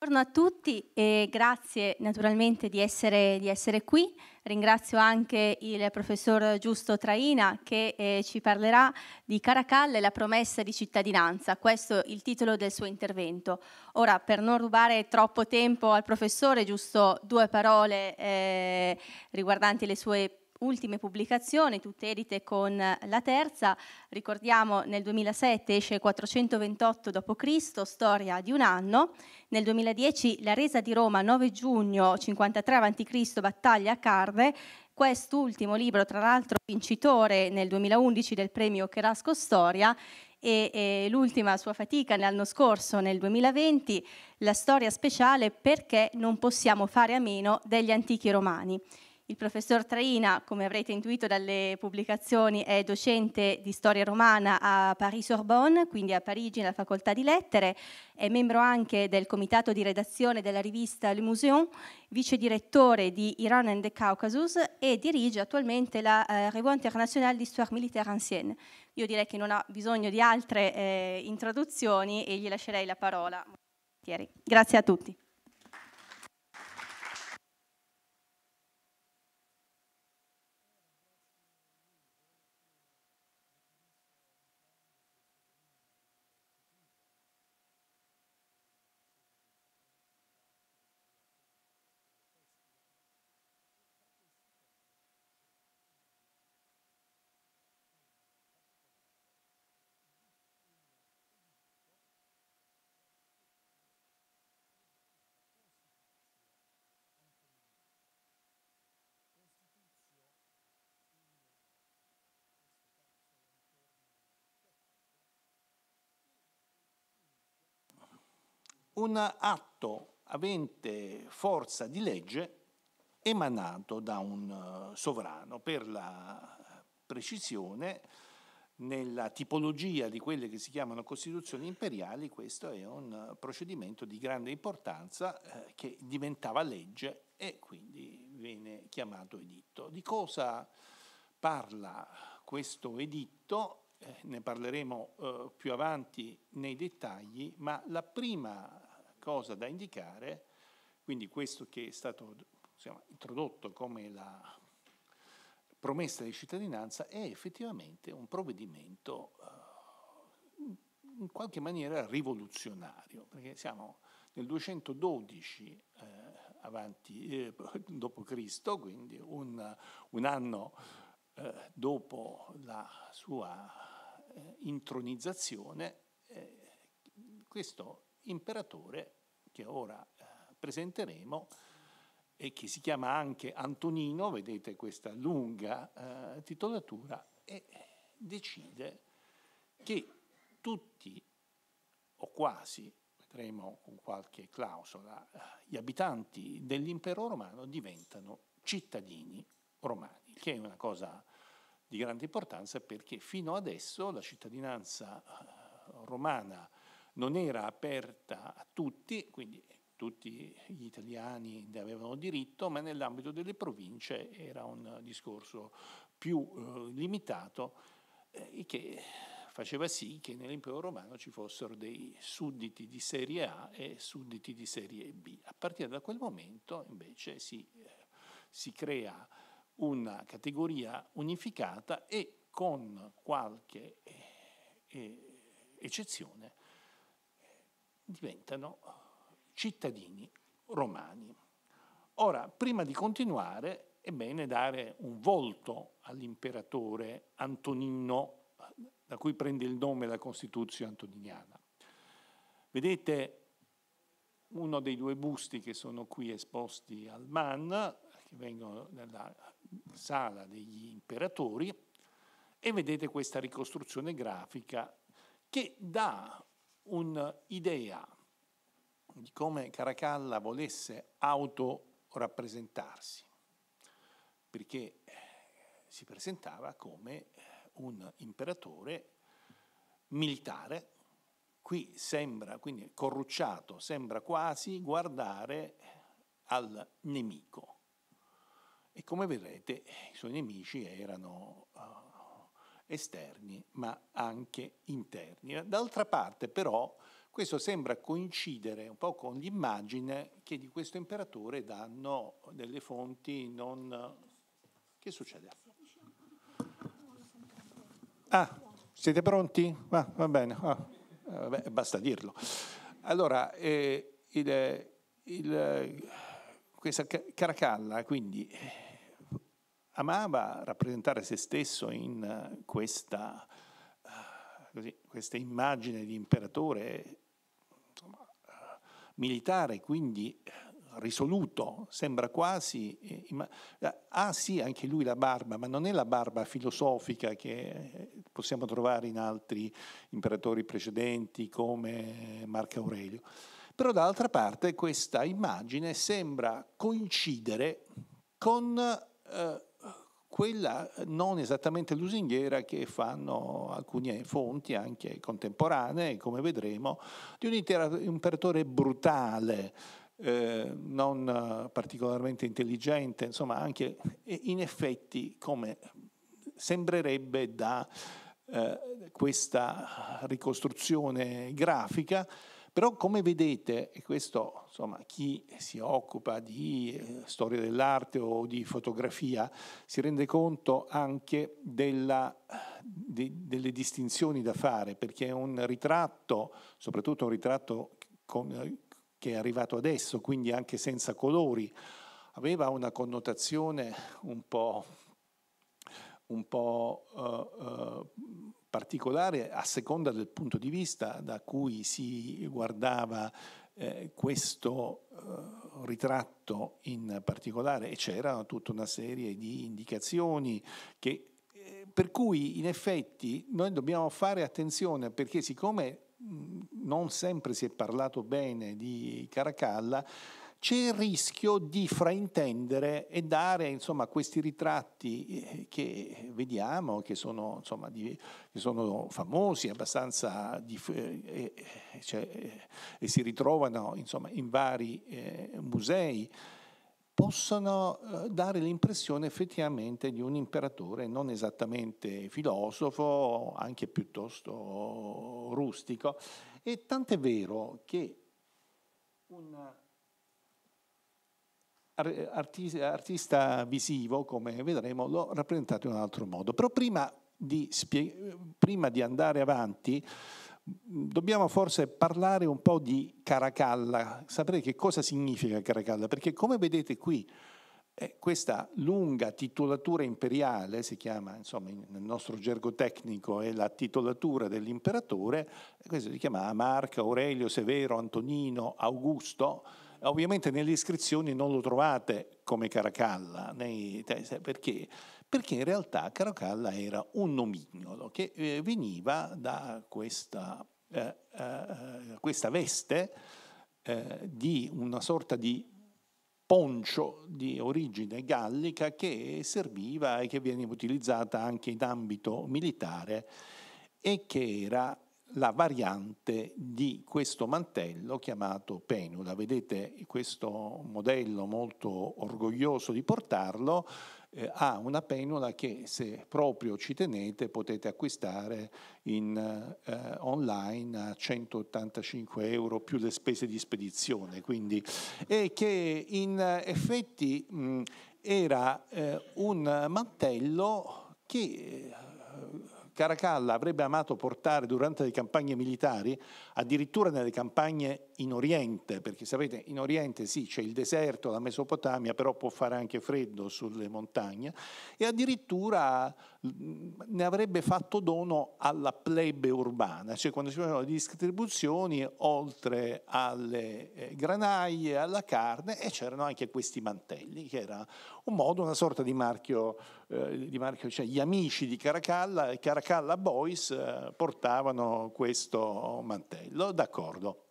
Buongiorno a tutti e grazie naturalmente di essere, di essere, qui. Ringrazio anche il professor Giusto Traina che eh, ci parlerà di Caracalla e la promessa di cittadinanza. Questo è il titolo del suo intervento. Ora, per non rubare troppo tempo al professore, giusto due parole eh, riguardanti le sue ultime pubblicazioni, tutte edite con la terza, ricordiamo nel 2007 esce 428 d.C., Storia di un anno, nel 2010 la resa di Roma 9 giugno 53 a.C., Battaglia a Carve, quest'ultimo libro tra l'altro vincitore nel 2011 del premio Cherasco Storia, e, e l'ultima sua fatica l'anno scorso, nel 2020, la storia speciale perché non possiamo fare a meno degli antichi romani. Il professor Traina, come avrete intuito dalle pubblicazioni, è docente di storia romana a Paris-Sorbonne, quindi a Parigi nella facoltà di lettere, è membro anche del comitato di redazione della rivista Le Museum, vice direttore di Iran and the Caucasus e dirige attualmente la eh, Revue Internationale d'Histoire Militaire Ancienne. Io direi che non ha bisogno di altre eh, introduzioni e gli lascerei la parola. Grazie a tutti. un atto avente forza di legge emanato da un eh, sovrano, per la precisione nella tipologia di quelle che si chiamano costituzioni imperiali, questo è un procedimento di grande importanza eh, che diventava legge e quindi viene chiamato editto. Di cosa parla questo editto? Eh, ne parleremo eh, più avanti nei dettagli, ma la prima cosa da indicare, quindi questo che è stato insomma, introdotto come la promessa di cittadinanza è effettivamente un provvedimento eh, in qualche maniera rivoluzionario, perché siamo nel 212 eh, avanti, eh, dopo Cristo, quindi un, un anno eh, dopo la sua eh, intronizzazione, eh, questo imperatore che ora eh, presenteremo e che si chiama anche Antonino, vedete questa lunga eh, titolatura, e decide che tutti o quasi, vedremo con qualche clausola, eh, gli abitanti dell'impero romano diventano cittadini romani, che è una cosa di grande importanza perché fino adesso la cittadinanza romana non era aperta a tutti, quindi tutti gli italiani ne avevano diritto, ma nell'ambito delle province era un discorso più eh, limitato eh, che faceva sì che nell'impero romano ci fossero dei sudditi di serie A e sudditi di serie B. A partire da quel momento invece si, eh, si crea una categoria unificata e con qualche eh, eh, eccezione diventano cittadini romani. Ora, prima di continuare, è bene dare un volto all'imperatore Antonino, da cui prende il nome la Costituzione antoniniana. Vedete uno dei due busti che sono qui esposti al MAN, che vengono dalla sala degli imperatori, e vedete questa ricostruzione grafica che dà un'idea di come Caracalla volesse autorappresentarsi, perché eh, si presentava come eh, un imperatore militare. Qui sembra, quindi corrucciato, sembra quasi guardare al nemico. E come vedrete i suoi nemici erano uh, esterni ma anche interni. D'altra parte però questo sembra coincidere un po' con l'immagine che di questo imperatore danno delle fonti non... Che succede? Ah, siete pronti? Ah, va bene, ah, vabbè, eh, basta dirlo. Allora, eh, il, il, questa Caracalla quindi amava rappresentare se stesso in eh, questa, eh, così, questa immagine di imperatore insomma, eh, militare, quindi risoluto, sembra quasi... Ah sì, anche lui la barba, ma non è la barba filosofica che possiamo trovare in altri imperatori precedenti come Marco Aurelio. Però dall'altra parte questa immagine sembra coincidere con eh, quella eh, non esattamente lusinghiera che fanno alcune fonti anche contemporanee, come vedremo, di un imperatore brutale, eh, non eh, particolarmente intelligente, insomma anche in effetti come sembrerebbe da eh, questa ricostruzione grafica però come vedete, e questo insomma, chi si occupa di eh, storia dell'arte o di fotografia si rende conto anche della, di, delle distinzioni da fare, perché un ritratto, soprattutto un ritratto con, che è arrivato adesso, quindi anche senza colori, aveva una connotazione un po' un po' eh, eh, particolare a seconda del punto di vista da cui si guardava eh, questo eh, ritratto in particolare e c'era tutta una serie di indicazioni che, eh, per cui in effetti noi dobbiamo fare attenzione perché siccome mm, non sempre si è parlato bene di Caracalla, c'è il rischio di fraintendere e dare insomma, questi ritratti eh, che vediamo, che sono, insomma, di, che sono famosi abbastanza di, eh, eh, cioè, eh, e si ritrovano insomma, in vari eh, musei, possono eh, dare l'impressione effettivamente di un imperatore non esattamente filosofo, anche piuttosto rustico. E tant'è vero che una artista, artista visivo, come vedremo, l'ho rappresentato in un altro modo. Però prima di, prima di andare avanti, dobbiamo forse parlare un po' di Caracalla, sapere che cosa significa Caracalla, perché come vedete qui eh, questa lunga titolatura imperiale, si chiama insomma nel nostro gergo tecnico è la titolatura dell'imperatore, questo si chiama Marco, Aurelio, Severo, Antonino, Augusto, Ovviamente nelle iscrizioni non lo trovate come Caracalla, nei, perché? Perché in realtà Caracalla era un nomignolo che eh, veniva da questa, eh, eh, eh questa veste eh, di una sorta di poncio di origine gallica che serviva e che veniva utilizzata anche in ambito militare e che era la variante di questo mantello chiamato penula. Vedete questo modello molto orgoglioso di portarlo, eh, ha una penula che se proprio ci tenete potete acquistare in, eh, online a 185 euro più le spese di spedizione, quindi, e che in effetti mh, era eh, un mantello che eh, Caracalla avrebbe amato portare durante le campagne militari, addirittura nelle campagne in Oriente, perché sapete in Oriente sì c'è il deserto, la Mesopotamia, però può fare anche freddo sulle montagne, e addirittura ne avrebbe fatto dono alla plebe urbana, cioè quando si facevano le distribuzioni, oltre alle eh, granaglie, alla carne, e c'erano anche questi mantelli, che era un modo, una sorta di marchio, eh, di marchio cioè gli amici di Caracalla e Caracalla Boys eh, portavano questo mantello, d'accordo.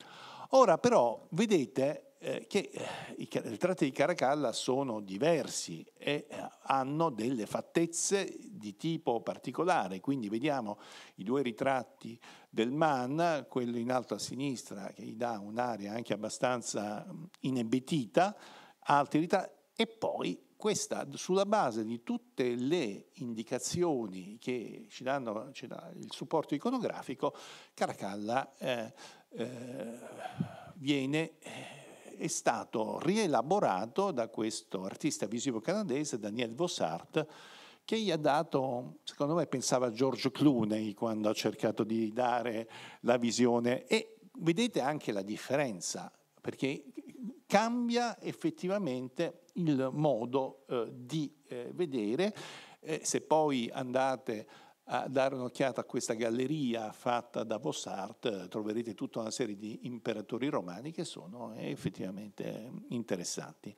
Ora però vedete eh, che eh, i, i tratti di Caracalla sono diversi e eh, hanno delle fattezze di tipo particolare, quindi vediamo i due ritratti del Man, quello in alto a sinistra che gli dà un'area anche abbastanza inebetita, altri ritratti, e poi questa, sulla base di tutte le indicazioni che ci danno, ci dà il supporto iconografico, Caracalla eh, eh, viene, eh, è stato rielaborato da questo artista visivo canadese, Daniel Vossart, che gli ha dato, secondo me pensava George Clooney quando ha cercato di dare la visione e vedete anche la differenza, perché cambia effettivamente il modo eh, di eh, vedere. Eh, se poi andate a dare un'occhiata a questa galleria fatta da Vossart, eh, troverete tutta una serie di imperatori romani che sono eh, effettivamente eh, interessanti.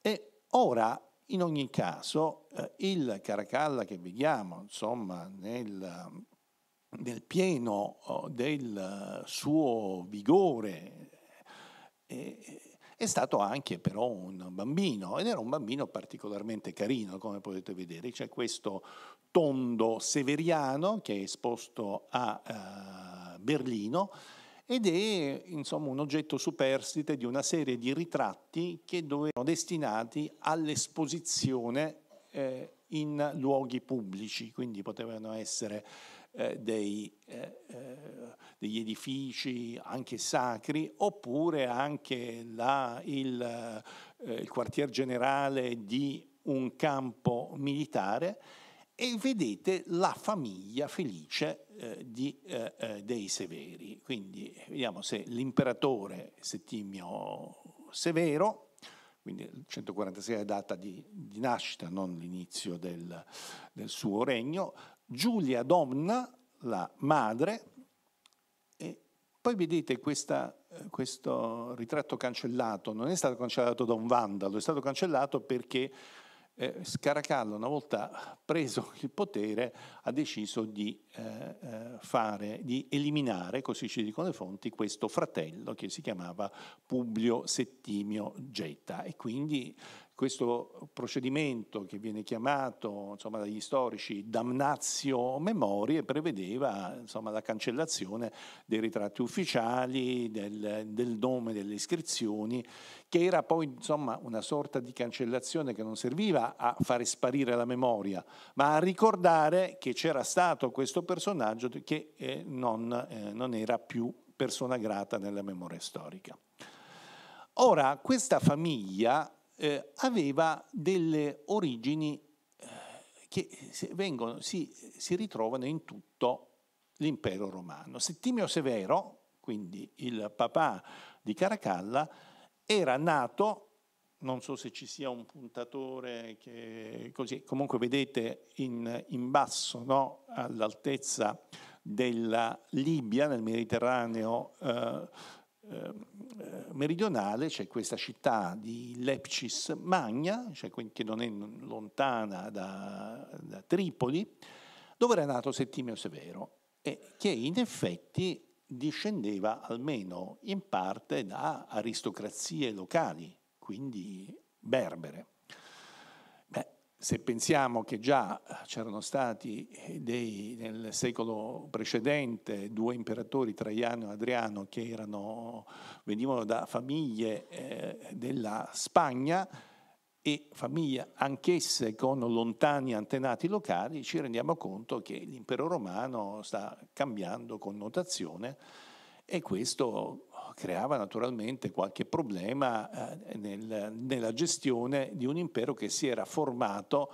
E ora, in ogni caso, il Caracalla che vediamo, insomma, nel, nel pieno oh, del suo vigore, è stato anche però un bambino ed era un bambino particolarmente carino, come potete vedere. C'è questo tondo severiano che è esposto a eh, Berlino ed è insomma, un oggetto superstite di una serie di ritratti che dovevano destinati all'esposizione eh, in luoghi pubblici, quindi potevano essere eh, dei, eh, eh, degli edifici anche sacri, oppure anche la, il, eh, il quartier generale di un campo militare e vedete la famiglia felice eh, di, eh, dei Severi. Quindi vediamo se l'imperatore Settimio Severo, quindi il 146 è data di, di nascita, non l'inizio del, del, suo regno, Giulia Domna, la madre, e poi vedete questa, eh, questo ritratto cancellato, non è stato cancellato da un vandalo, è stato cancellato perché eh, Scaracalla, una volta preso il potere, ha deciso di, eh, eh, fare, di eliminare, così ci dicono le fonti, questo fratello che si chiamava Publio Settimio Getta e quindi questo procedimento che viene chiamato insomma, dagli storici damnazio memorie prevedeva insomma, la cancellazione dei ritratti ufficiali, del, del, nome, delle iscrizioni, che era poi insomma, una sorta di cancellazione che non serviva a fare sparire la memoria, ma a ricordare che c'era stato questo personaggio che eh, non, eh, non era più persona grata nella memoria storica. Ora, questa famiglia eh, aveva delle origini eh, che vengono, si, si, ritrovano in tutto l'impero romano. Settimio Severo, quindi il papà di Caracalla, era nato, non so se ci sia un puntatore che così, comunque vedete in, in basso, no, all'altezza della Libia nel Mediterraneo eh, eh, meridionale c'è questa città di Lepcis Magna, cioè che non è lontana da, da Tripoli, dove era nato Settimio Severo e che in effetti discendeva almeno in parte da aristocrazie locali, quindi berbere se pensiamo che già c'erano stati dei, nel secolo precedente due imperatori, Traiano e Adriano, che erano, venivano da famiglie eh, della Spagna e famiglie anch'esse con lontani antenati locali, ci rendiamo conto che l'impero romano sta cambiando connotazione e questo creava naturalmente qualche problema eh, nel, nella gestione di un impero che si era formato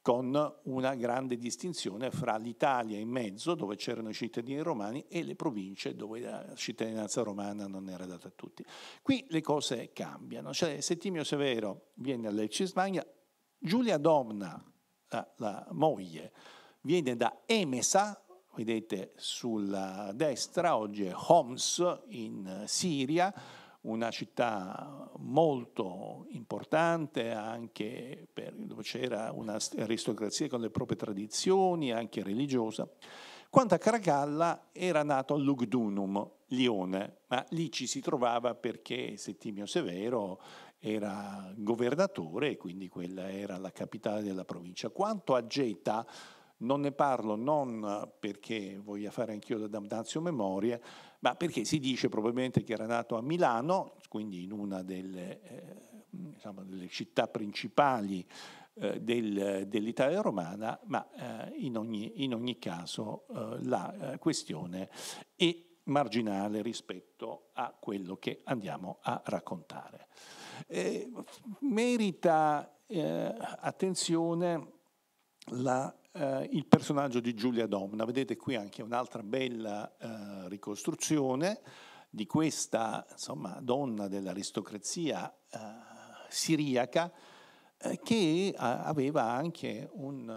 con una grande distinzione fra l'Italia in mezzo, dove c'erano i cittadini romani, e le province, dove la cittadinanza romana non era data a tutti. Qui le cose cambiano. Cioè, Settimio Severo viene a Lecce Smagna, Giulia Domna, la, la moglie, viene da Emesa, vedete sulla destra, oggi è Homs in Siria, una città molto importante anche per, dove c'era un'aristocrazia con le proprie tradizioni, anche religiosa. Quanto a Caracalla era nato Lugdunum, Lione, ma lì ci si trovava perché Settimio Severo era governatore e quindi quella era la capitale della provincia. Quanto a Geta, non ne parlo non perché voglia fare anch'io da damnazio memoria, ma perché si dice probabilmente che era nato a Milano, quindi in una delle, eh, diciamo, delle città principali eh, del, dell'Italia romana, ma eh, in, ogni, in, ogni, caso eh, la eh, questione è marginale rispetto a quello che andiamo a raccontare. Eh, merita attenzione la eh, il personaggio di Giulia Domna. Vedete qui anche un'altra bella eh, ricostruzione di questa insomma, donna dell'aristocrazia eh, siriaca eh, che aveva anche un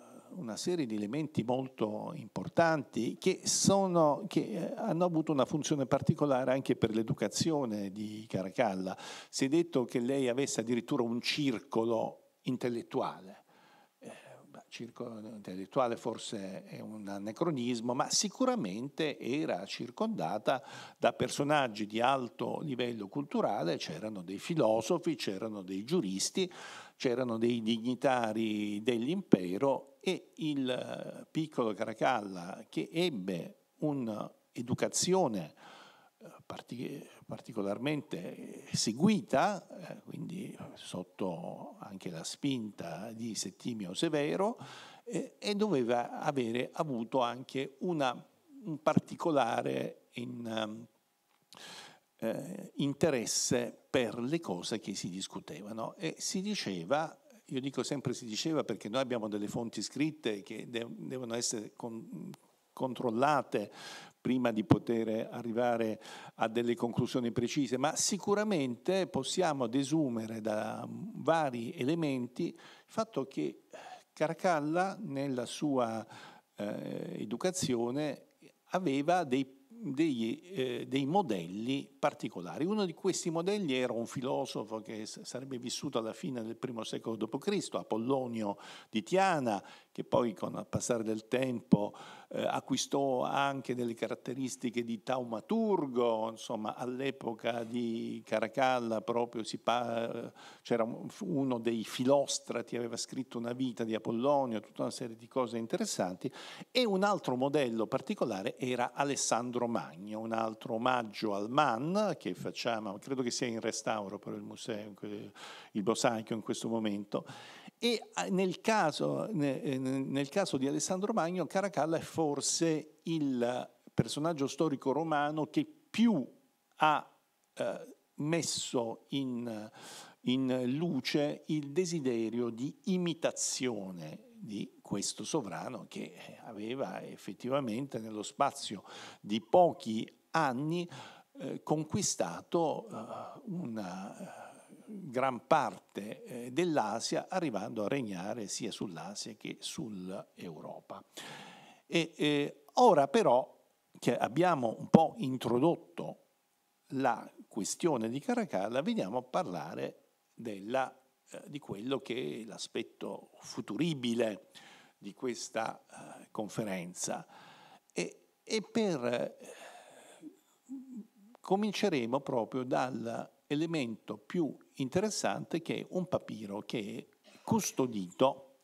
eh, una serie di elementi molto importanti che, sono, che, eh, hanno avuto una funzione particolare anche per l'educazione di Caracalla. Si è detto che lei avesse addirittura un circolo intellettuale intellettuale forse è un anacronismo, ma sicuramente era circondata da personaggi di alto livello culturale, c'erano dei filosofi, c'erano dei giuristi, c'erano dei dignitari dell'impero e il eh, piccolo Caracalla che ebbe un'educazione eh, particolare particolarmente seguita, eh, quindi sotto anche la spinta di Settimio Severo, eh, e doveva avere avuto anche una, un particolare in, eh, eh, interesse per le cose che si discutevano. E si diceva io dico sempre si diceva perché noi abbiamo delle fonti scritte che de- devono essere con- controllate prima di poter arrivare a delle conclusioni precise, ma sicuramente possiamo desumere da vari elementi il fatto che eh, Caracalla nella sua eh, educazione aveva dei degli, eh, dei modelli particolari. Uno di questi modelli era un filosofo che sarebbe vissuto alla fine del primo secolo d.C., Apollonio di Tiana, che poi con il passare del tempo eh, acquistò anche delle caratteristiche di taumaturgo, insomma all'epoca di Caracalla proprio pa- eh, c'era uno dei filostrati, aveva scritto una vita di Apollonio, tutta una serie di cose interessanti, e un altro modello particolare era Alessandro Romagna, un altro omaggio al MAN che facciamo, credo che sia in restauro per il museo, il Bosanchio in questo momento, e ah, nel caso, eh, nel caso di Alessandro Magno Caracalla è forse il personaggio storico romano che più ha eh, messo in, in luce il desiderio di imitazione di questo sovrano che eh, aveva effettivamente nello spazio di pochi anni eh, conquistato eh, una eh, gran parte eh, dell'Asia, arrivando a regnare sia sull'Asia che sull'Europa. E, eh, ora però che abbiamo un po' introdotto la questione di Caracalla, veniamo a parlare della, di quello che è l'aspetto futuribile di questa eh, conferenza e, e per, eh, cominceremo proprio dall'elemento più interessante che è un papiro che è custodito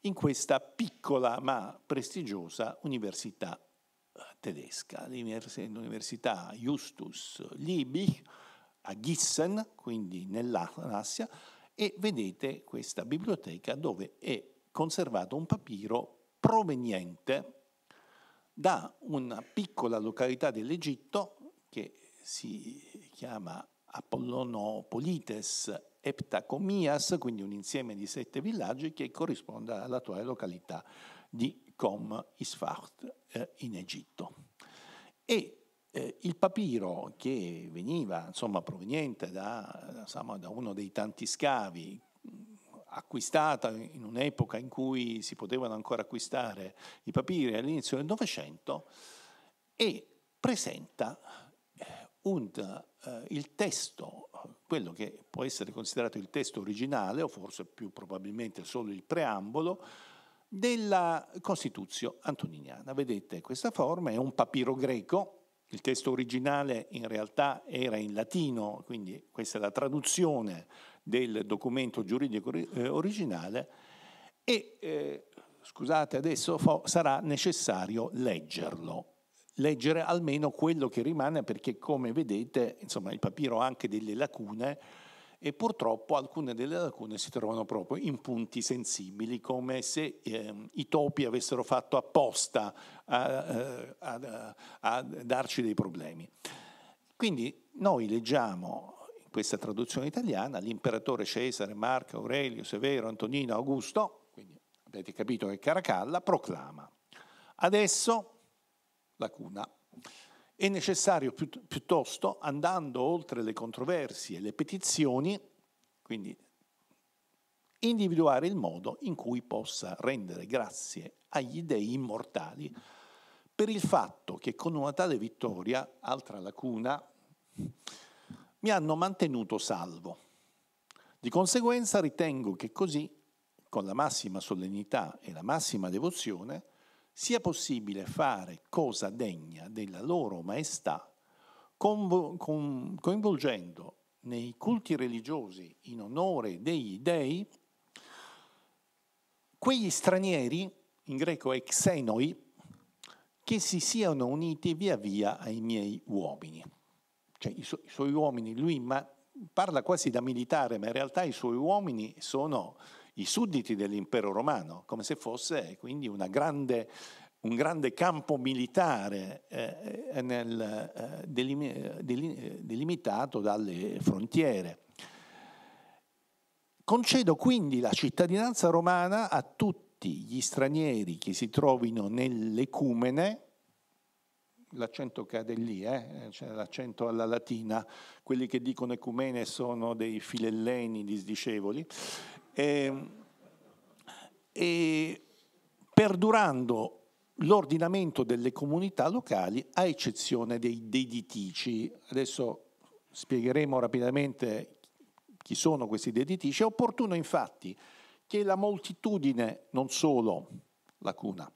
in questa piccola ma prestigiosa università eh, tedesca, l'università Justus Liebig a Gissen, quindi nell'Assia, e vedete questa biblioteca dove è conservato un papiro proveniente da una piccola località dell'Egitto che si chiama Apollonopolites Eptacomias, quindi un insieme di sette villaggi che corrisponde all'attuale località di Com Isfart eh, in Egitto. E eh, il papiro che veniva insomma, proveniente da, eh, insomma, da uno dei tanti scavi acquistata in un'epoca in cui si potevano ancora acquistare i papiri all'inizio del Novecento e presenta eh, un, eh, il testo, quello che può essere considerato il testo originale o forse più probabilmente solo il preambolo, della Costituzione antoniniana. Vedete, questa forma è un papiro greco il testo originale in realtà era in latino, quindi questa è la traduzione del documento giuridico eh, originale e eh, scusate adesso fo, sarà necessario leggerlo, leggere almeno quello che rimane perché come vedete insomma, il papiro ha anche delle lacune e purtroppo alcune delle lacune si trovano proprio in punti sensibili, come se ehm, i topi avessero fatto apposta a, eh, a, a darci dei problemi. Quindi noi leggiamo in questa traduzione italiana l'imperatore Cesare, Marco, Aurelio, Severo, Antonino, Augusto, quindi avete capito che Caracalla proclama. Adesso, lacuna, è necessario piuttosto, andando oltre le controversie e le petizioni, quindi individuare il modo in cui possa rendere grazie agli dei immortali per il fatto che con una tale vittoria, altra lacuna, mi hanno mantenuto salvo. Di conseguenza ritengo che così, con la massima solennità e la massima devozione, sia possibile fare cosa degna della loro maestà, coinvolgendo nei culti religiosi in onore degli dei quegli stranieri, in greco exenoi, che si siano uniti via via ai miei uomini. Cioè i, su- i suoi uomini, lui ma- parla quasi da militare, ma in realtà i suoi uomini sono i sudditi dell'impero romano, come se fosse eh, quindi grande, un grande campo militare eh, eh nel, eh, delim- eh, delim- delimitato dalle frontiere. Concedo quindi la cittadinanza romana a tutti gli stranieri che si trovino nell'ecumene, l'accento cade lì, eh? cioè l'accento alla latina, quelli che dicono ecumene sono dei filelleni disdicevoli, eh, e perdurando l'ordinamento delle comunità locali a eccezione dei, deditici. Adesso spiegheremo rapidamente chi sono questi deditici. È opportuno infatti che la moltitudine, non solo la cuna,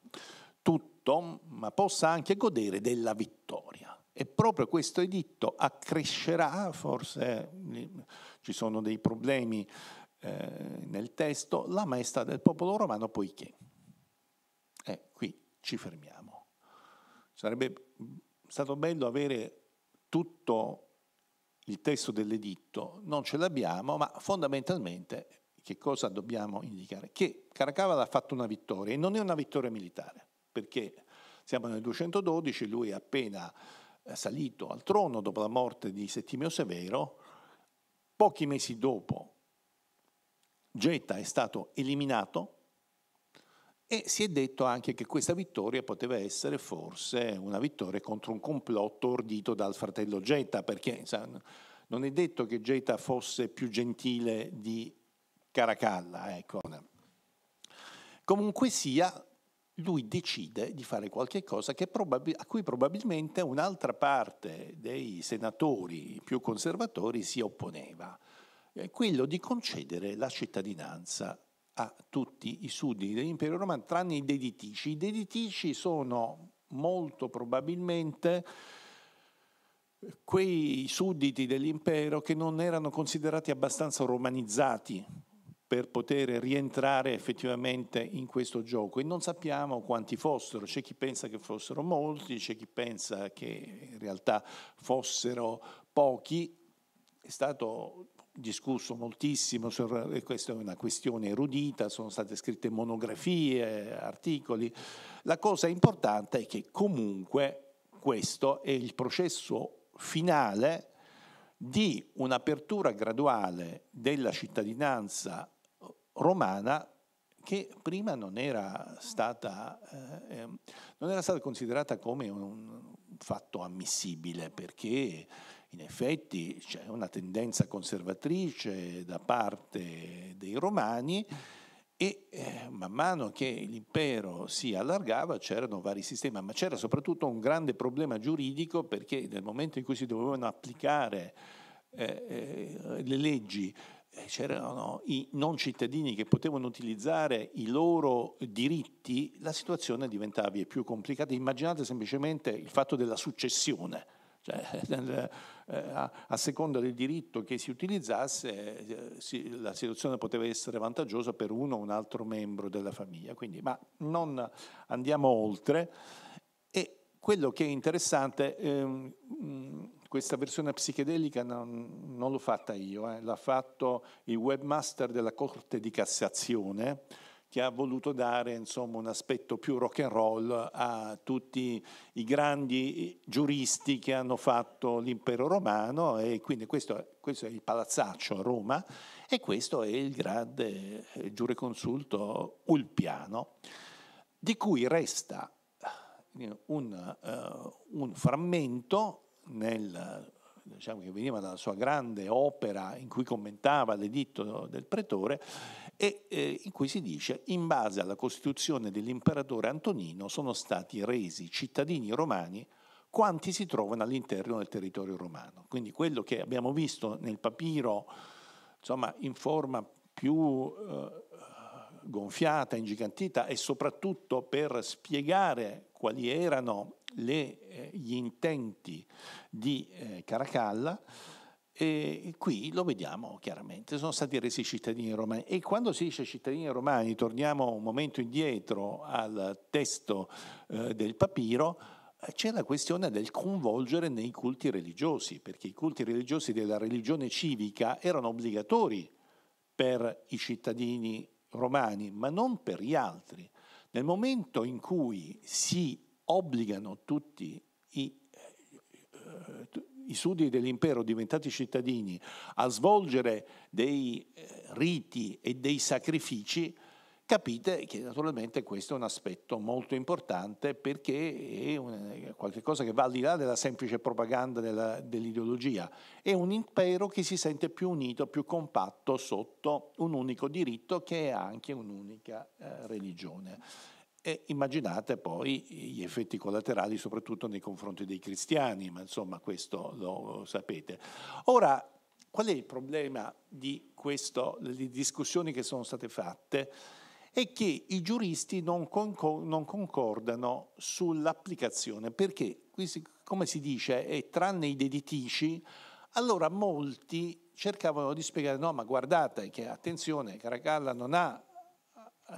tutto, ma possa anche godere della vittoria. E proprio questo editto accrescerà, forse ci sono dei problemi eh, nel testo la maestà del popolo romano poiché. E eh, qui ci fermiamo. Sarebbe stato bello avere tutto il testo dell'editto, non ce l'abbiamo, ma fondamentalmente che cosa dobbiamo indicare? Che Caracalla ha fatto una vittoria e non è una vittoria militare, perché siamo nel 212, lui è appena eh, salito al trono dopo la morte di Settimio Severo, pochi mesi dopo Getta è stato eliminato e si è detto anche che questa vittoria poteva essere forse una vittoria contro un complotto ordito dal fratello Getta, perché sa, non è detto che Geta fosse più gentile di Caracalla. Ecco. Comunque sia, lui decide di fare qualcosa probab- a cui probabilmente un'altra parte dei senatori più conservatori si opponeva è quello di concedere la cittadinanza a tutti i sudditi dell'impero romano, tranne i deditici. I deditici sono molto probabilmente quei sudditi dell'impero che non erano considerati abbastanza romanizzati per poter rientrare effettivamente in questo gioco e non sappiamo quanti fossero, c'è chi pensa che fossero molti, c'è chi pensa che in realtà fossero pochi, è stato discusso moltissimo, su, questa è una questione erudita, sono state scritte monografie, articoli. La cosa importante è che comunque questo è il processo finale di un'apertura graduale della cittadinanza romana che prima non era stata, eh, ehm, non era stata considerata come un fatto ammissibile perché in effetti c'è una tendenza conservatrice da parte dei romani e eh, man mano che l'impero si allargava c'erano vari sistemi, ma c'era soprattutto un grande problema giuridico perché nel momento in cui si dovevano applicare eh, eh le leggi eh, c'erano i non cittadini che potevano utilizzare i loro diritti, la situazione diventava più complicata. Immaginate semplicemente il fatto della successione cioè, eh, a, seconda del diritto che si utilizzasse, eh, la situazione poteva essere vantaggiosa per uno o un altro membro della famiglia. Quindi, ma non andiamo oltre. E quello che è interessante, ehm, questa versione psichedelica non, non l'ho fatta io, eh, l'ha fatto il webmaster della Corte di Cassazione che ha voluto dare insomma, un aspetto più rock and roll a tutti i grandi giuristi che hanno fatto l'impero romano e quindi questo, questo è il palazzaccio a Roma e questo è il grande eh, giureconsulto Ulpiano di cui resta eh, un, uh, un frammento nel, diciamo che veniva dalla sua grande opera in cui commentava l'editto del pretore e eh, in cui si dice in base alla Costituzione dell'imperatore Antonino sono stati resi cittadini romani quanti si trovano all'interno del territorio romano. Quindi quello che abbiamo visto nel papiro, insomma, in forma più eh, gonfiata, ingigantita e soprattutto per spiegare quali erano le, eh, gli intenti di eh, Caracalla, e qui lo vediamo chiaramente, sono stati resi cittadini romani e quando si dice cittadini romani, torniamo un momento indietro al testo eh, del papiro, eh, c'è la questione del coinvolgere nei culti religiosi, perché i culti religiosi della religione civica erano obbligatori per i cittadini romani, ma non per gli altri. Nel momento in cui si obbligano tutti i... Eh, eh i sudi dell'impero diventati cittadini a svolgere dei eh, riti e dei sacrifici, capite che naturalmente questo è un aspetto molto importante perché è eh, qualcosa che va al di là della semplice propaganda della, dell'ideologia, è un impero che si sente più unito, più compatto sotto un unico diritto che è anche un'unica eh, religione. E immaginate poi gli effetti collaterali, soprattutto nei confronti dei cristiani, ma insomma questo lo sapete. Ora, qual è il problema di questo, le discussioni che sono state fatte? È che i giuristi non, concordano sull'applicazione, perché come si dice, e eh, tranne i deditici, allora molti cercavano di spiegare no ma guardate che attenzione Caracalla non ha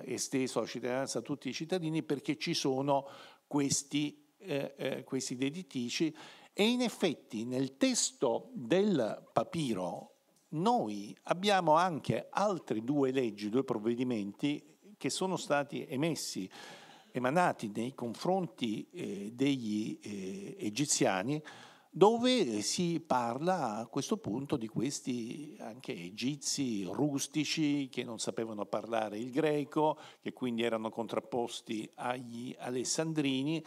esteso la cittadinanza a tutti i cittadini perché ci sono questi, eh, eh, questi deditici e in effetti nel testo del papiro noi abbiamo anche altre due leggi, due provvedimenti che sono stati emessi, emanati nei confronti eh, degli eh, egiziani dove si parla a questo punto di questi anche egizi rustici che non sapevano parlare il greco, che quindi erano contrapposti agli alessandrini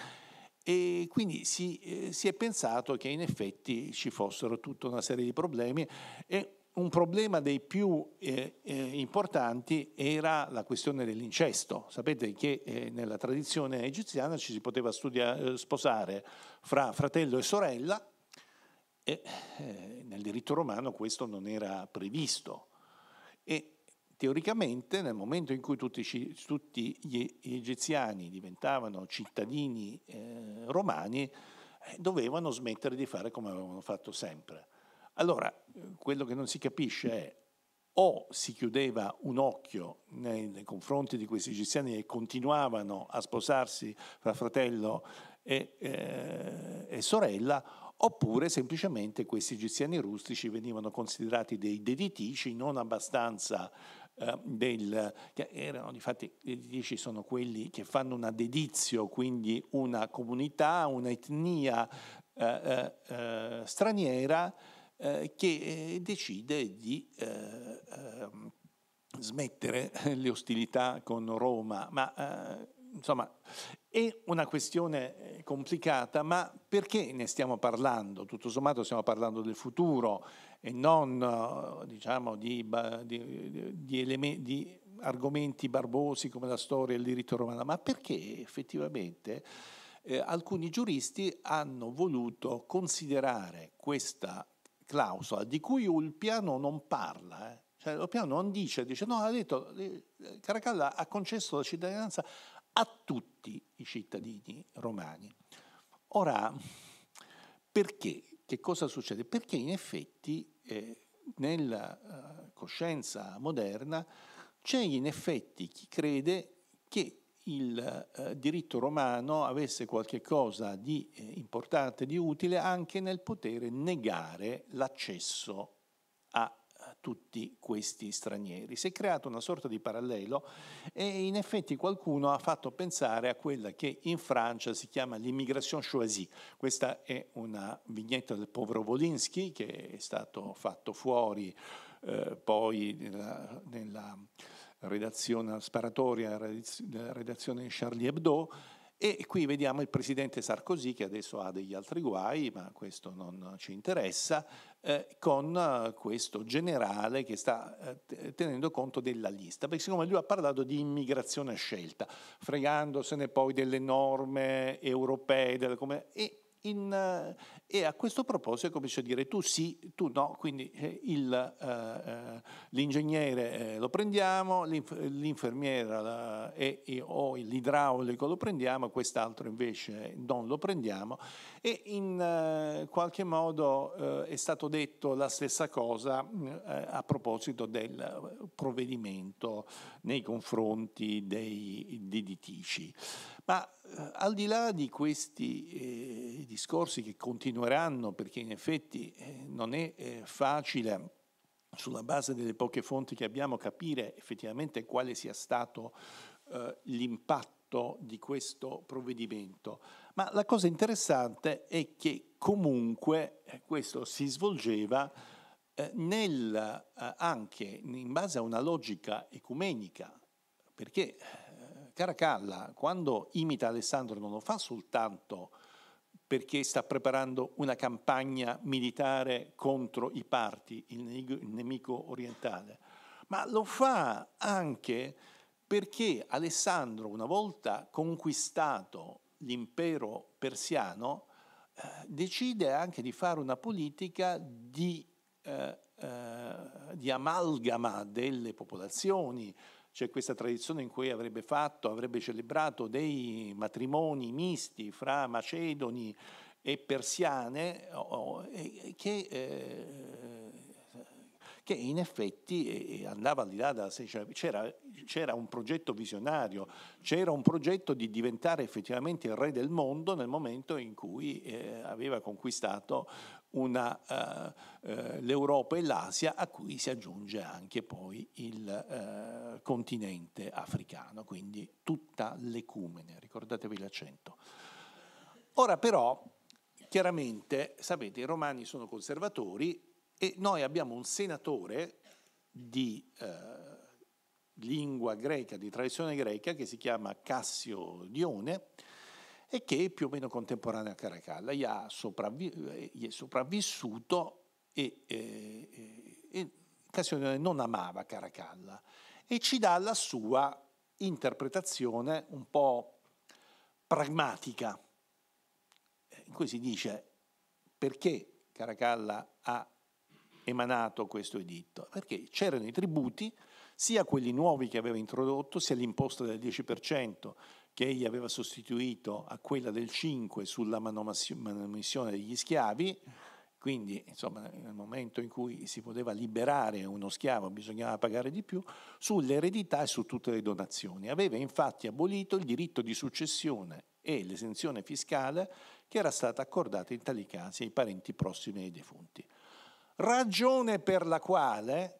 e quindi si, eh, si è pensato che in effetti ci fossero tutta una serie di problemi e un problema dei più eh, eh, importanti era la questione dell'incesto. Sapete che eh, nella tradizione egiziana ci si poteva studia- eh, sposare fra fratello e sorella e, eh, nel diritto romano questo non era previsto. E teoricamente nel momento in cui tutti, tutti gli egiziani diventavano cittadini eh, romani, eh, dovevano smettere di fare come avevano fatto sempre. Allora, quello che non si capisce è o si chiudeva un occhio nei, nei confronti di questi egiziani e continuavano a sposarsi fra fratello e, eh, e sorella, oppure semplicemente questi egiziani rustici venivano considerati dei deditici non abbastanza eh, del, erano infatti i dedici sono quelli che fanno una dedizio, quindi una comunità, un'etnia eh, eh, eh, straniera eh, che eh, decide di ehm, smettere le ostilità con Roma, ma insomma è una questione eh, complicata, ma perché ne stiamo parlando? Tutto sommato stiamo parlando del futuro e non eh, diciamo, di, di, di, elementi, di, argomenti barbosi come la storia e il diritto romano, ma perché effettivamente eh, alcuni giuristi hanno voluto considerare questa clausola di cui Ulpiano non parla. Eh? Cioè, Ulpiano non dice, dice no, ha detto, eh, Caracalla ha concesso la cittadinanza a tutti i cittadini romani. Ora, perché? Che cosa succede? Perché in effetti eh, nella eh, coscienza moderna c'è in effetti chi crede che il eh, diritto romano avesse qualche cosa di eh, importante, di utile anche nel poter negare l'accesso a tutti questi stranieri. Si è creato una sorta di parallelo e in effetti qualcuno ha fatto pensare a quella che in Francia si chiama l'immigration choisie. Questa è una vignetta del povero Volinsky che è stato fatto fuori eh, poi nella, nella redazione sparatoria, della redazione Charlie Hebdo, e qui vediamo il presidente Sarkozy che adesso ha degli altri guai, ma questo non ci interessa, eh, con eh, questo generale che sta eh, tenendo conto della lista, perché siccome lui ha parlato di immigrazione scelta, fregandosene poi delle norme europee, delle, come, e in, eh, e a questo proposito comincia a dire tu sì, tu no, quindi eh, il, uh, l'ingegnere lo prendiamo, l'inf- l'infermiera e, e, o l'idraulico lo prendiamo, quest'altro invece non lo prendiamo e in uh, qualche modo uh, è stato detto la stessa cosa mm, a proposito del provvedimento nei confronti dei, dei litici. Ma eh, al di là di questi eh, discorsi che continueranno, perché in effetti eh, non è eh, facile sulla base delle poche fonti che abbiamo capire effettivamente quale sia stato eh, l'impatto di questo provvedimento, ma la cosa interessante è che comunque eh, questo si svolgeva nel, anche in base a una logica ecumenica, perché Caracalla, quando imita Alessandro, non lo fa soltanto perché sta preparando una campagna militare contro i parti, il nemico, orientale, ma lo fa anche perché Alessandro, una volta conquistato l'impero persiano, eh, decide anche di fare una politica di, eh, eh, di amalgama delle popolazioni, c'è questa tradizione in cui avrebbe fatto, avrebbe celebrato dei matrimoni misti fra macedoni e persiane che eh, che in effetti eh, eh, andava al di là della cioè, c'era, c'era un progetto visionario, c'era un progetto di diventare effettivamente il re del mondo nel momento in cui eh, aveva conquistato una, uh, uh, l'Europa e l'Asia, a cui si aggiunge anche poi il uh, continente africano, quindi tutta l'ecumene, ricordatevi l'accento. Ora però, chiaramente, sapete, i romani sono conservatori, e noi abbiamo un senatore di eh, lingua greca, di tradizione greca, che si chiama Cassio Dione e che è più o meno contemporaneo a Caracalla, gli, sopravvi- eh, gli è sopravvissuto e, e, eh, eh, e Cassio Dione non amava Caracalla e ci dà la sua interpretazione un po' pragmatica, in cui si dice perché Caracalla ha emanato questo editto? Perché c'erano i tributi, sia quelli nuovi che aveva introdotto, sia l'imposta del 10% che egli aveva sostituito a quella del 5% sulla manomissione degli schiavi, quindi insomma, nel momento in cui si poteva liberare uno schiavo bisognava pagare di più, sull'eredità e su tutte le donazioni. Aveva infatti abolito il diritto di successione e l'esenzione fiscale che era stata accordata in tali casi ai parenti prossimi e ai defunti ragione per la quale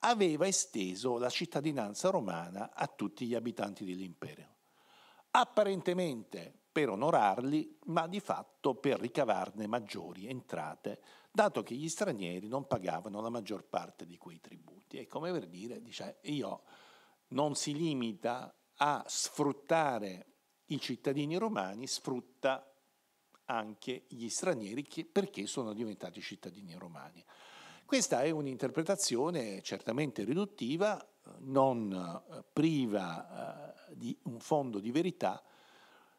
aveva esteso la cittadinanza romana a tutti gli abitanti dell'impero. Apparentemente per onorarli, ma di fatto per ricavarne maggiori entrate, dato che gli stranieri non pagavano la maggior parte di quei tributi. È come per dire, dice, io non si limita a sfruttare i cittadini romani, sfrutta anche gli stranieri che, perché sono diventati cittadini romani. Questa è un'interpretazione certamente riduttiva, non eh, priva eh, di un fondo di verità,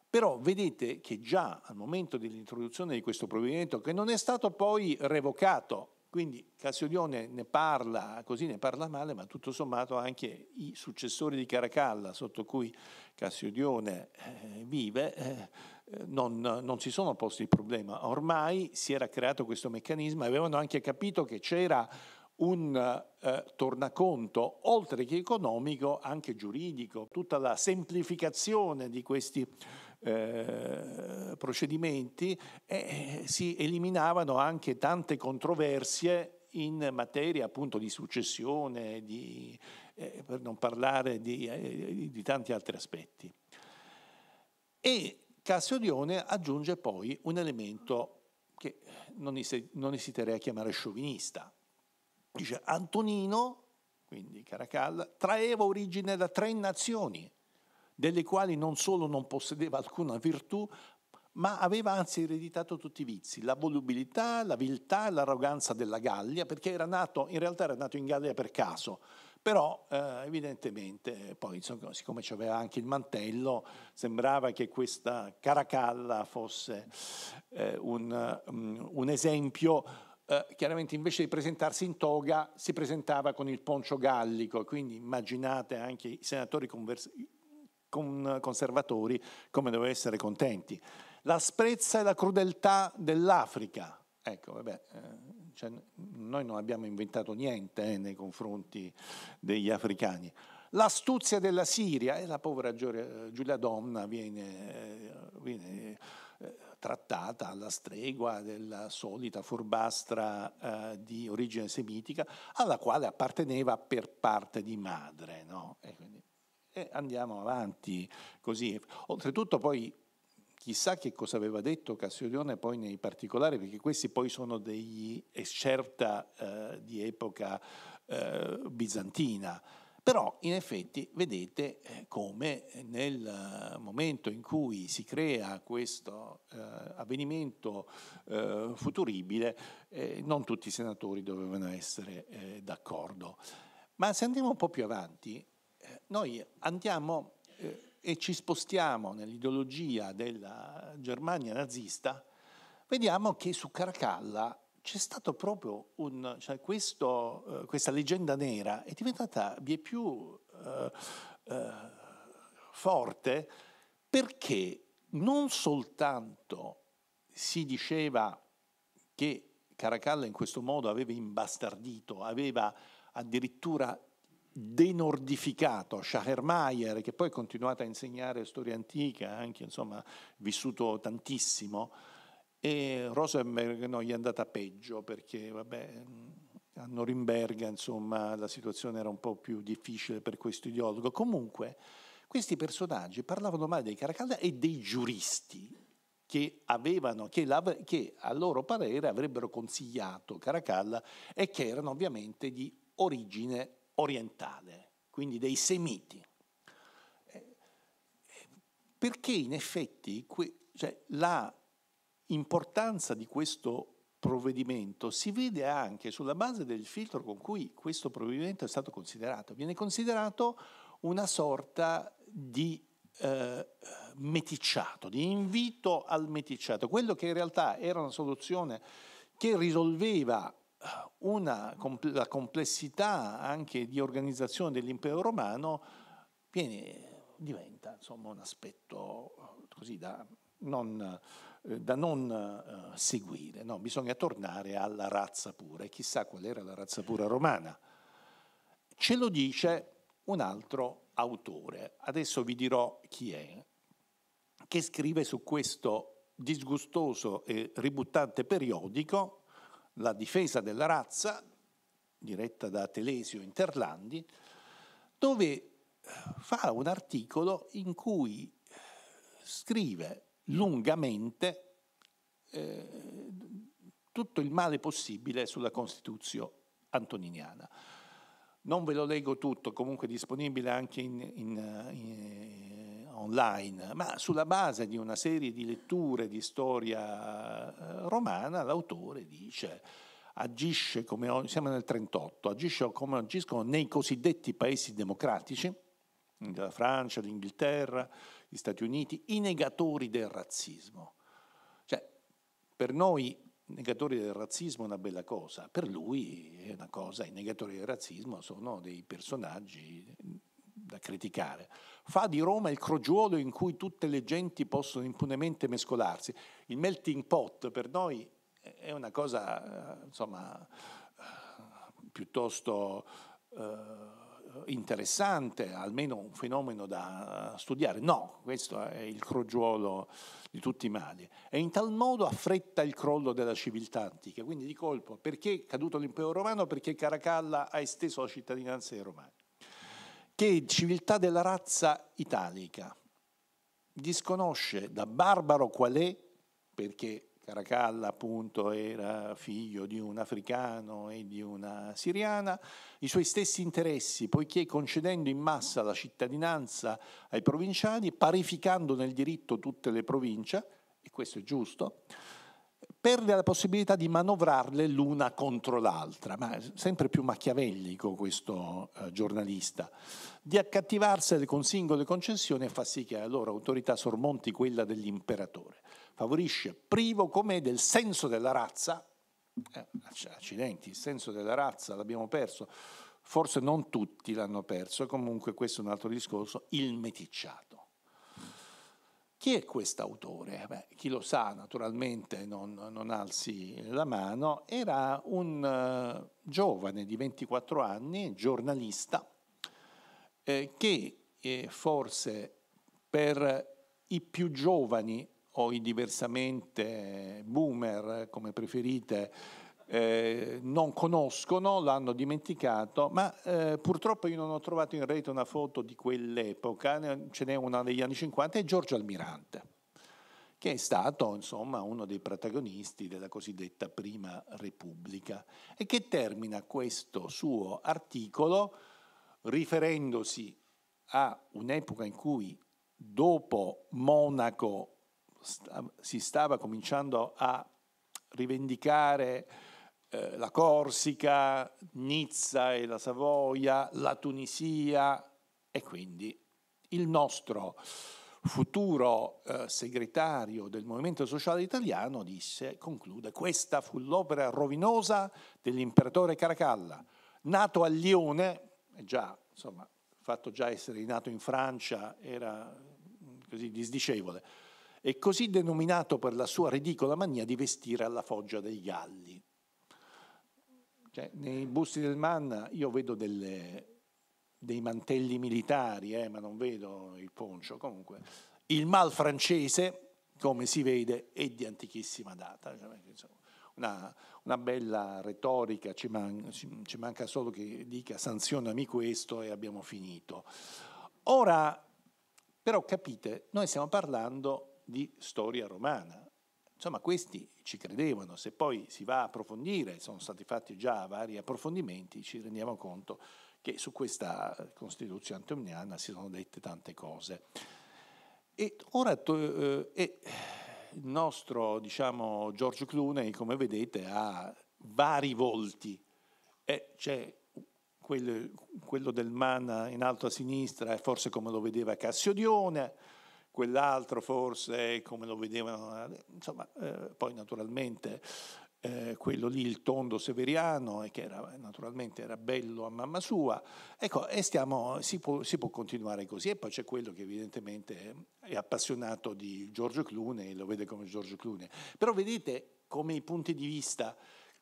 però vedete che già al momento dell'introduzione di questo provvedimento, che non è stato poi revocato, quindi Cassiodione ne parla così, ne parla male, ma tutto sommato anche i successori di Caracalla, sotto cui Cassiodione eh, vive, eh, non, non, si sono posti il problema. Ormai si era creato questo meccanismo, e avevano anche capito che c'era un eh, tornaconto, oltre che economico, anche giuridico. Tutta la semplificazione di questi eh, procedimenti eh, si eliminavano anche tante controversie in materia appunto di successione, di, eh, per non parlare di, eh, di tanti altri aspetti. E Cassiodione aggiunge poi un elemento che non, es- non esiterei a chiamare sciovinista. Dice Antonino, quindi Caracalla, traeva origine da tre nazioni, delle quali non solo non possedeva alcuna virtù, ma aveva anzi ereditato tutti i vizi, la volubilità, la viltà, l'arroganza della Gallia, perché era nato, in realtà era nato in Gallia per caso, però eh, evidentemente eh, poi insomma, siccome c'aveva anche il mantello sembrava che questa caracalla fosse eh, un, um, un, esempio eh, chiaramente invece di presentarsi in toga si presentava con il poncio gallico, quindi immaginate anche i senatori convers- con conservatori come dovevano essere contenti. l'asprezza e la crudeltà dell'Africa, ecco, vabbè, eh, cioè, noi non abbiamo inventato niente eh, nei confronti degli africani. L'astuzia della Siria e la povera eh, Giulia Donna viene, eh, viene eh, trattata alla stregua della solita furbastra di origine semitica alla quale apparteneva per parte di madre. No? E, quindi, e andiamo avanti così. Oltretutto poi Chissà che cosa aveva detto Cassiodione poi nei particolari, perché questi poi sono degli escerta eh, di epoca eh, bizantina. Però in effetti vedete eh, come nel momento in cui si crea questo eh, avvenimento eh, futuribile, eh, non tutti i senatori dovevano essere eh, d'accordo. Ma se andiamo un po' più avanti, eh, noi andiamo e ci spostiamo nell'ideologia della Germania nazista, vediamo che su Caracalla c'è stato proprio un, cioè questo, eh, questa leggenda nera è diventata vi più eh, eh, forte perché non soltanto si diceva che Caracalla in questo modo aveva imbastardito, aveva addirittura denordificato, Schachermeier, che poi è continuato a insegnare storia antica, anche insomma vissuto tantissimo, e Rosenberg no, gli è andata peggio perché vabbè, a Norimberga insomma, la situazione era un po' più difficile per questo ideologo. Comunque questi personaggi parlavano male dei Caracalla e dei giuristi che, avevano, che, la, che a loro parere avrebbero consigliato Caracalla e che erano ovviamente di origine orientale, quindi dei semiti. Eh, perché in effetti cioè, la importanza di questo provvedimento si vede anche sulla base del filtro con cui questo provvedimento è stato considerato. Viene considerato una sorta di eh, meticciato, di invito al meticciato, quello che in realtà era una soluzione che risolveva una, la complessità anche di organizzazione dell'impero romano viene, diventa insomma, un aspetto eh, così da non, eh, da non eh, seguire. No? Bisogna tornare alla razza pura e chissà qual era la razza pura romana. Ce lo dice un altro autore, adesso vi dirò chi è, che scrive su questo disgustoso e ributtante periodico la difesa della razza, diretta da Telesio Interlandi, dove eh, fa un articolo in cui eh, scrive lungamente eh, tutto il male possibile sulla Costituzione antoniniana. Non ve lo leggo tutto, comunque è disponibile anche in, in, eh, in online, ma sulla base di una serie di letture di storia eh, romana l'autore dice agisce come siamo nel 38, agisce come agiscono nei cosiddetti paesi democratici, la Francia, l'Inghilterra, gli Stati Uniti, i negatori del razzismo. Cioè, per noi negatori del razzismo è una bella cosa, per lui è una cosa, i negatori del razzismo sono dei personaggi da criticare fa di Roma il crogiolo in cui tutte le genti possono impunemente mescolarsi. Il melting pot per noi è una cosa, eh, insomma, eh, piuttosto eh, interessante, almeno un fenomeno da studiare. No, questo è il crogiolo di tutti i mali. E in tal modo affretta il crollo della civiltà antica. Quindi di colpo, perché è caduto l'impero romano? Perché Caracalla ha esteso la cittadinanza ai romani che civiltà della razza italica disconosce da barbaro qual è, perché Caracalla appunto era figlio di un africano e di una siriana, i suoi stessi interessi, poiché concedendo in massa la cittadinanza ai provinciali, parificando nel diritto tutte le province, e questo è giusto, perde la possibilità di manovrarle l'una contro l'altra, ma è sempre più machiavellico questo eh, giornalista, di accattivarsene con singole concessioni e fa sì che la loro autorità sormonti quella dell'imperatore. Favorisce privo com'è del senso della razza, eh, accidenti, il senso della razza l'abbiamo perso, forse non tutti l'hanno perso, comunque questo è un altro discorso, il meticciato. Chi è quest'autore? Beh, chi lo sa naturalmente non, non alzi la mano, era un uh, giovane di 24 anni, giornalista, eh, che eh, forse per i più giovani o i diversamente boomer, come preferite, eh, non conoscono, l'hanno dimenticato, ma eh, purtroppo io non ho trovato in rete una foto di quell'epoca, ce n'è una degli anni 50, è Giorgio Almirante, che è stato insomma uno dei protagonisti della cosiddetta Prima Repubblica e che termina questo suo articolo riferendosi a un'epoca in cui dopo Monaco st- si stava cominciando a rivendicare eh, la Corsica, Nizza e la Savoia, la Tunisia e quindi il nostro futuro eh, segretario del Movimento Sociale Italiano disse, conclude, questa fu l'opera rovinosa dell'imperatore Caracalla, nato a Lione, eh, già, insomma, fatto già essere nato in Francia era mm, così disdicevole, e così denominato per la sua ridicola mania di vestire alla foggia dei galli. Cioè, nei busti del Manna io vedo delle, dei mantelli militari, eh, ma non vedo il poncio. Comunque, il mal francese, come si vede, è di antichissima data. Cioè, una, una, bella retorica, ci, man, ci, ci manca solo che dica sanzionami questo e abbiamo finito. Ora, però capite, noi stiamo parlando di storia romana, Insomma, questi ci credevano, se poi si va a approfondire, sono stati fatti già vari approfondimenti, ci rendiamo conto che su questa Costituzione antominiana si sono dette tante cose. E ora eh, eh, il nostro diciamo, Giorgio Clooney, come vedete, ha vari volti. Eh, c'è quello, quello, del Man in alto a sinistra, è forse come lo vedeva Cassiodione, quell'altro forse, come lo vedevano, insomma, eh, poi naturalmente eh, quello lì, il tondo severiano, e eh, che era, naturalmente era bello a mamma sua, ecco, e stiamo, si, può, si può continuare così. E poi c'è quello che evidentemente è appassionato di Giorgio Clune e lo vede come Giorgio Clune. Però vedete come i punti di vista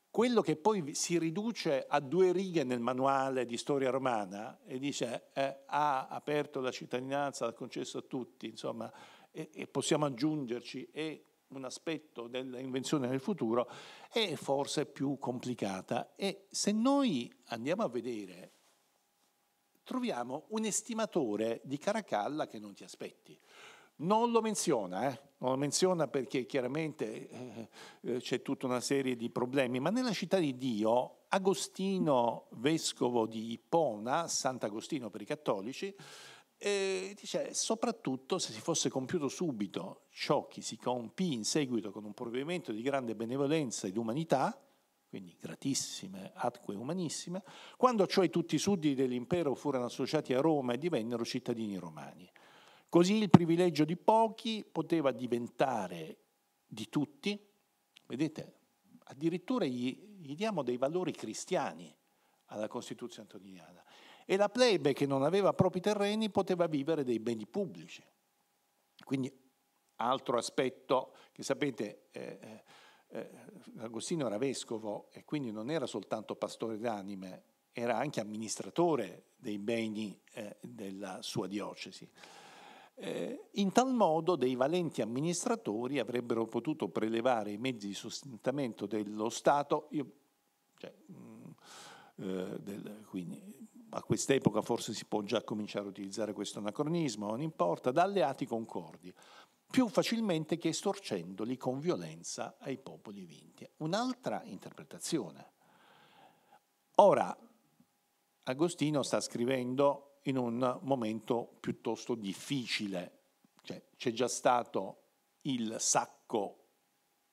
quello che poi si riduce a due righe nel manuale di storia romana e dice eh, ha aperto la cittadinanza, l'ha concesso a tutti, insomma, e, e possiamo aggiungerci è un aspetto dell'invenzione nel futuro, è forse più complicata. E se noi andiamo a vedere, troviamo un estimatore di Caracalla che non ti aspetti. Non lo menziona, eh? non lo menziona perché chiaramente eh, eh, c'è tutta una serie di problemi, ma nella città di Dio Agostino, vescovo di Ippona, Sant'Agostino per i cattolici, eh, dice soprattutto se si fosse compiuto subito ciò che si compì in seguito con un provvedimento di grande benevolenza ed umanità, quindi gratissime atque umanissime, quando cioè tutti i sudditi dell'impero furono associati a Roma e divennero cittadini romani. Così il privilegio di pochi poteva diventare di tutti. Vedete, addirittura gli, gli diamo dei valori cristiani alla Costituzione antoniana. E la plebe che non aveva propri terreni poteva vivere dei beni pubblici. Quindi altro aspetto che sapete, eh, eh, eh Agostino era vescovo e quindi non era soltanto pastore d'anime, era anche amministratore dei beni eh, della sua diocesi. Eh, in tal modo dei valenti amministratori avrebbero potuto prelevare i mezzi di sostentamento dello Stato, io, cioè, mh, mm, eh, del, quindi a quest'epoca forse si può già cominciare a utilizzare questo anacronismo, non importa, da alleati concordi, più facilmente che estorcendoli con violenza ai popoli vinti. Un'altra interpretazione. Ora, Agostino sta scrivendo in un momento piuttosto difficile. Cioè, c'è già stato il sacco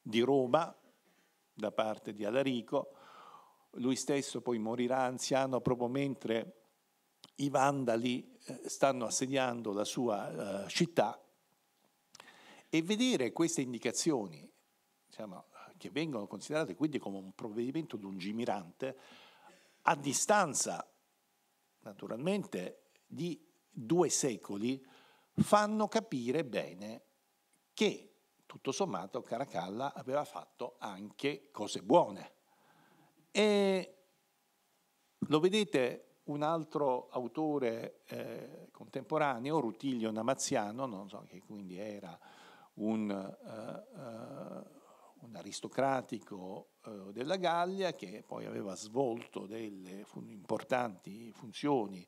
di Roma da parte di Alarico, lui stesso poi morirà anziano proprio mentre i vandali eh, stanno assediando la sua uh, città e vedere queste indicazioni, diciamo, che vengono considerate quindi come un provvedimento lungimirante, a distanza naturalmente di due secoli fanno capire bene che tutto sommato Caracalla aveva fatto anche cose buone. E lo vedete un altro autore eh, contemporaneo, Rutilio Namaziano, non so, che quindi era un, eh, eh un aristocratico eh, della Gallia che poi aveva svolto delle fun- importanti funzioni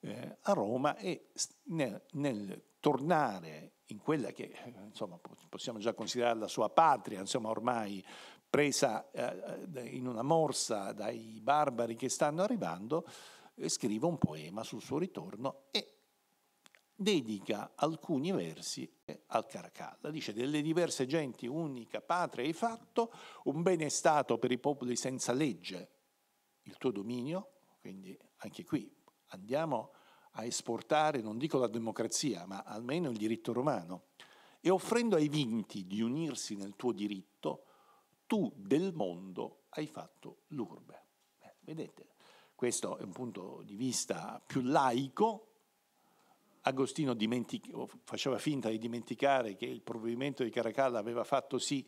eh, a Roma e nel, nel, tornare in quella che eh, insomma, possiamo già considerare la sua patria, insomma, ormai presa eh, eh, in una morsa dai barbari che stanno arrivando, eh, scrive un poema sul suo ritorno e dedica alcuni versi eh, al Caracalla. Dice delle diverse genti unica patria hai fatto, un bene è stato per i popoli senza legge il tuo dominio, quindi anche qui andiamo a esportare, non dico la democrazia, ma almeno il diritto romano, e offrendo ai vinti di unirsi nel tuo diritto, tu del mondo hai fatto l'urbe. Eh, vedete, questo è un punto di vista più laico. Agostino dimentic- faceva finta di dimenticare che il provvedimento di Caracalla aveva fatto sì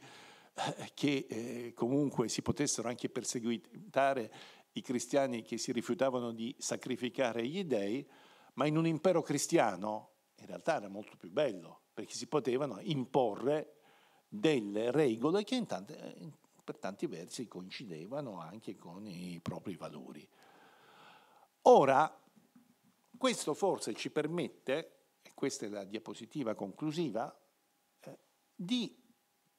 eh, che eh, comunque si potessero anche perseguitare i cristiani che si rifiutavano di sacrificare gli dèi, ma in un impero cristiano in realtà era molto più bello, perché si potevano imporre delle regole che tante, per tanti versi coincidevano anche con i propri valori. Ora, questo forse ci permette, e questa è la diapositiva conclusiva, eh, di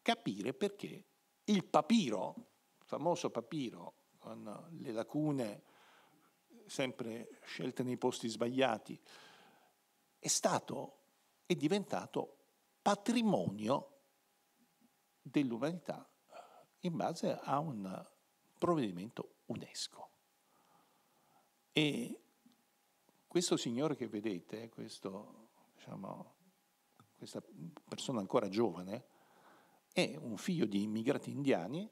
capire perché il papiro, il famoso papiro con le lacune, sempre scelte nei posti sbagliati, è stato, è diventato patrimonio dell'umanità in base a un provvedimento UNESCO. E questo signore che vedete, questo, diciamo, questa persona ancora giovane, è un figlio di immigrati indiani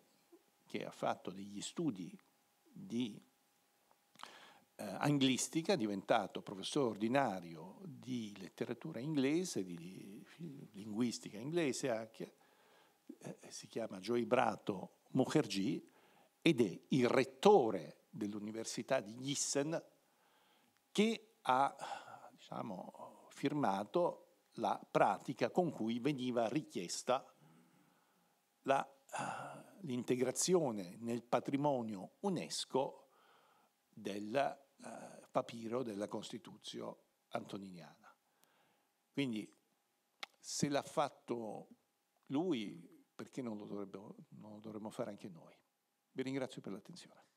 che ha fatto degli studi di eh, anglistica, diventato professore ordinario di letteratura inglese, di, linguistica inglese anche, eh, si chiama Brato Mukherjee ed è il rettore dell'Università di Giessen che ha diciamo, firmato la pratica con cui veniva richiesta la eh, l'integrazione nel patrimonio UNESCO del eh, papiro della Costituzione antoniniana. Quindi se l'ha fatto lui, perché non lo, dovremmo, non lo dovremmo fare anche noi? Vi ringrazio per l'attenzione.